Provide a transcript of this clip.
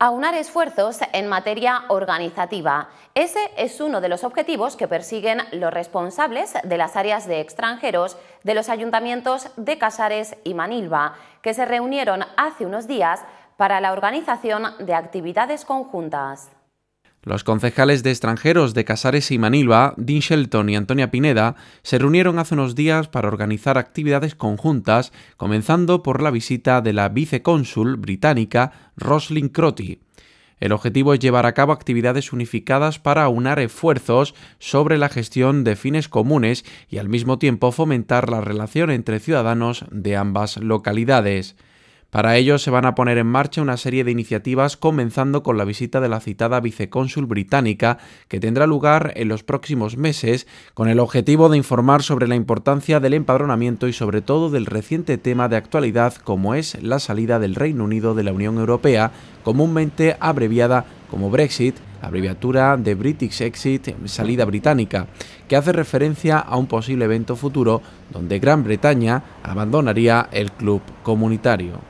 Aunar esfuerzos en materia organizativa. Ese es uno de los objetivos que persiguen los responsables de las áreas de extranjeros de los ayuntamientos de Casares y Manilva, que se reunieron hace unos días para la organización de actividades conjuntas. Los concejales de extranjeros de Casares y Manilva, Dean Shelton y Antonia Pineda, se reunieron hace unos días para organizar actividades conjuntas, comenzando por la visita de la vicecónsul británica Roslyn Crotty. El objetivo es llevar a cabo actividades unificadas para aunar esfuerzos sobre la gestión de fines comunes y al mismo tiempo fomentar la relación entre ciudadanos de ambas localidades. Para ello se van a poner en marcha una serie de iniciativas comenzando con la visita de la citada vicecónsul británica que tendrá lugar en los próximos meses con el objetivo de informar sobre la importancia del empadronamiento y sobre todo del reciente tema de actualidad como es la salida del Reino Unido de la Unión Europea, comúnmente abreviada como Brexit, abreviatura de British Exit, salida británica, que hace referencia a un posible evento futuro donde Gran Bretaña abandonaría el club comunitario.